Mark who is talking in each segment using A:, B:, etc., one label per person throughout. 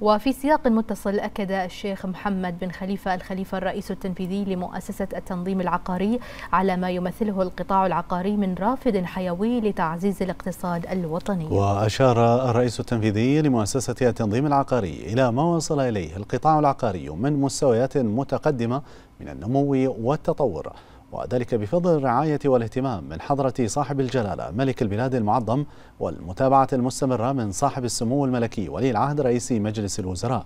A: وفي سياق متصل أكد الشيخ محمد بن خليفة الخليفة الرئيس التنفيذي لمؤسسة التنظيم العقاري على ما يمثله القطاع العقاري من رافد حيوي لتعزيز الاقتصاد الوطني
B: وأشار الرئيس التنفيذي لمؤسسة التنظيم العقاري إلى ما وصل إليه القطاع العقاري من مستويات متقدمة من النمو والتطور وذلك بفضل الرعاية والاهتمام من حضرة صاحب الجلالة ملك البلاد المعظم والمتابعة المستمرة من صاحب السمو الملكي ولي العهد رئيس مجلس الوزراء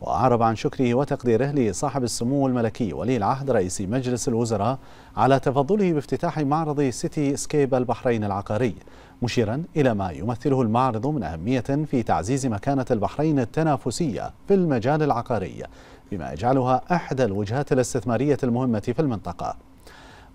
B: وأعرب عن شكره وتقديره لصاحب السمو الملكي ولي العهد رئيس مجلس الوزراء على تفضله بافتتاح معرض سيتي سكيب البحرين العقاري مشيرا إلى ما يمثله المعرض من أهمية في تعزيز مكانة البحرين التنافسية في المجال العقاري بما يجعلها أحدى الوجهات الاستثمارية المهمة في المنطقة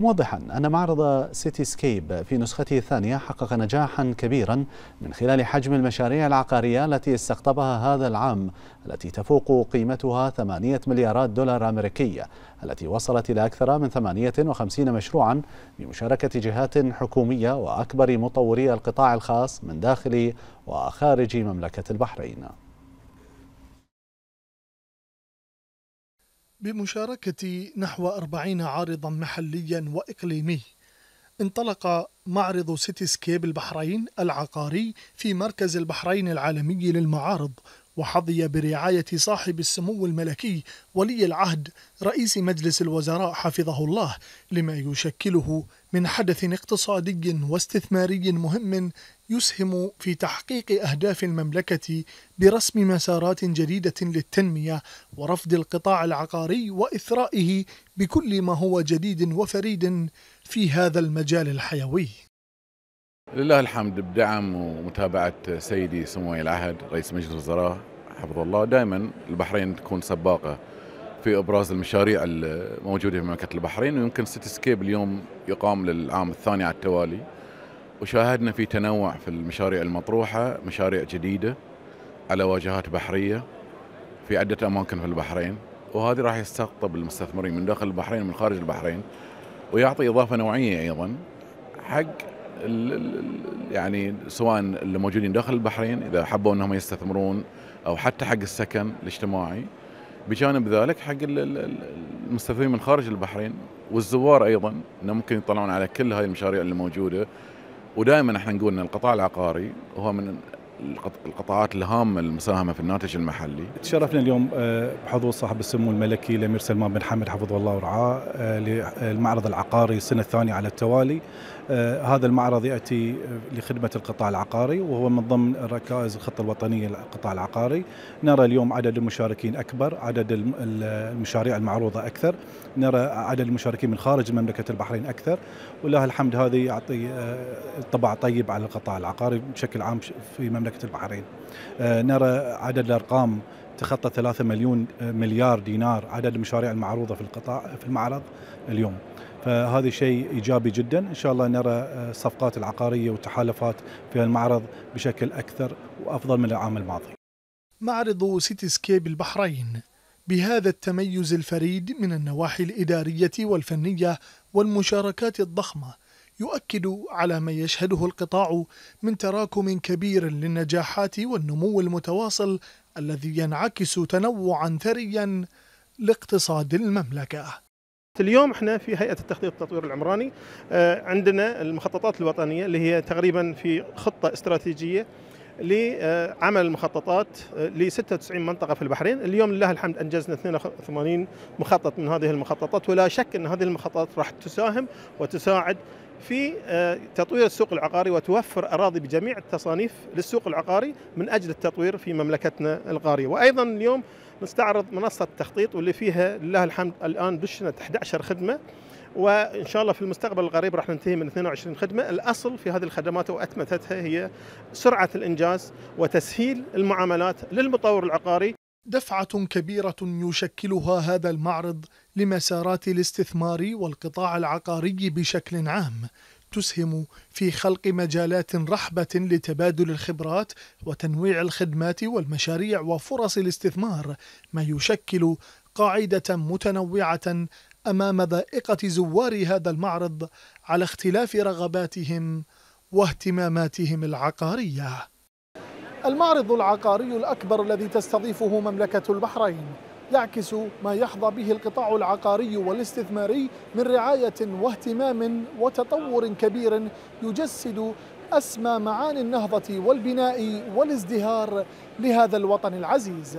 B: موضحا أن معرض سيتي سكيب في نسخته الثانية حقق نجاحا كبيرا من خلال حجم المشاريع العقارية التي استقطبها هذا العام التي تفوق قيمتها 8 مليارات دولار أمريكية التي وصلت إلى أكثر من 58 مشروعا بمشاركة جهات حكومية وأكبر مطوري القطاع الخاص من داخل وخارج مملكة البحرين
C: بمشاركة نحو أربعين عارضا محليا وإقليمي انطلق معرض سيتي سكيب البحرين العقاري في مركز البحرين العالمي للمعارض وحظي برعاية صاحب السمو الملكي ولي العهد رئيس مجلس الوزراء حفظه الله لما يشكله من حدث اقتصادي واستثماري مهم يسهم في تحقيق أهداف المملكة برسم مسارات جديدة للتنمية ورفض القطاع العقاري وإثرائه بكل ما هو جديد وفريد في هذا المجال
D: الحيوي. لله الحمد بدعم ومتابعة سيدي سمو ولي العهد رئيس مجلس الوزراء حفظه الله دائما البحرين تكون سباقة في ابراز المشاريع الموجوده في مملكه البحرين ويمكن سكيب اليوم يقام للعام الثاني على التوالي وشاهدنا في تنوع في المشاريع المطروحه مشاريع جديده على واجهات بحريه في عده اماكن في البحرين وهذه راح يستقطب المستثمرين من داخل البحرين ومن خارج البحرين ويعطي اضافه نوعيه ايضا حق يعني سواء اللي موجودين داخل البحرين اذا حبوا انهم يستثمرون او حتى حق السكن الاجتماعي بجانب ذلك حق المستثمرين من خارج البحرين والزوار ايضا انه ممكن يطلعون على كل هذه المشاريع اللي موجوده ودائما احنا نقول ان القطاع العقاري هو من القطاعات الهامة المساهمة في الناتج المحلي
E: تشرفنا اليوم آه، بحضور صاحب السمو الملكي الأمير سلمان بن حمد حفظه الله ورعاه آه، للمعرض العقاري السنة الثانية على التوالي آه، هذا المعرض يأتي لخدمة القطاع العقاري وهو من ضمن ركائز الخطة الوطنية للقطاع العقاري نرى اليوم عدد المشاركين أكبر عدد المشاريع المعروضة أكثر نرى عدد المشاركين من خارج مملكة البحرين أكثر ولله الحمد هذه يعطي طبع طيب على القطاع العقاري بشكل عام في مملكة مملكه البحرين. آه، نرى عدد الارقام تخطى 3 مليون آه، مليار دينار عدد المشاريع المعروضه في القطاع في المعرض اليوم. فهذا شيء ايجابي جدا، ان شاء الله نرى الصفقات آه، العقاريه والتحالفات في المعرض بشكل اكثر وافضل من العام الماضي. معرض سيتي سكيب البحرين بهذا التميز
C: الفريد من النواحي الاداريه والفنيه والمشاركات الضخمه يؤكد على ما يشهده القطاع من تراكم كبير للنجاحات والنمو المتواصل الذي ينعكس تنوعا ثريا لاقتصاد المملكه
A: اليوم احنا في هيئه التخطيط والتطوير العمراني آه، عندنا المخططات الوطنيه اللي هي تقريبا في خطه استراتيجيه لعمل المخططات آه، ل 96 منطقه في البحرين، اليوم لله الحمد انجزنا 82 مخطط من هذه المخططات ولا شك ان هذه المخططات راح تساهم وتساعد في آه، تطوير السوق العقاري وتوفر اراضي بجميع التصانيف للسوق العقاري من اجل التطوير في مملكتنا القاريه، وايضا اليوم نستعرض منصه التخطيط واللي فيها لله الحمد الان دشنت 11 خدمه وان شاء الله في المستقبل القريب راح ننتهي من 22 خدمه، الاصل في هذه الخدمات واتمتتها هي سرعه الانجاز وتسهيل المعاملات للمطور العقاري. دفعة كبيرة يشكلها هذا
C: المعرض لمسارات الاستثمار والقطاع العقاري بشكل عام، تسهم في خلق مجالات رحبة لتبادل الخبرات وتنويع الخدمات والمشاريع وفرص الاستثمار ما يشكل قاعدة متنوعة أمام ذائقة زوار هذا المعرض على اختلاف رغباتهم واهتماماتهم العقارية. المعرض العقاري الأكبر الذي تستضيفه مملكة البحرين يعكس ما يحظى به القطاع العقاري والاستثماري من رعاية واهتمام وتطور كبير يجسد أسمى معاني النهضة والبناء والازدهار لهذا الوطن العزيز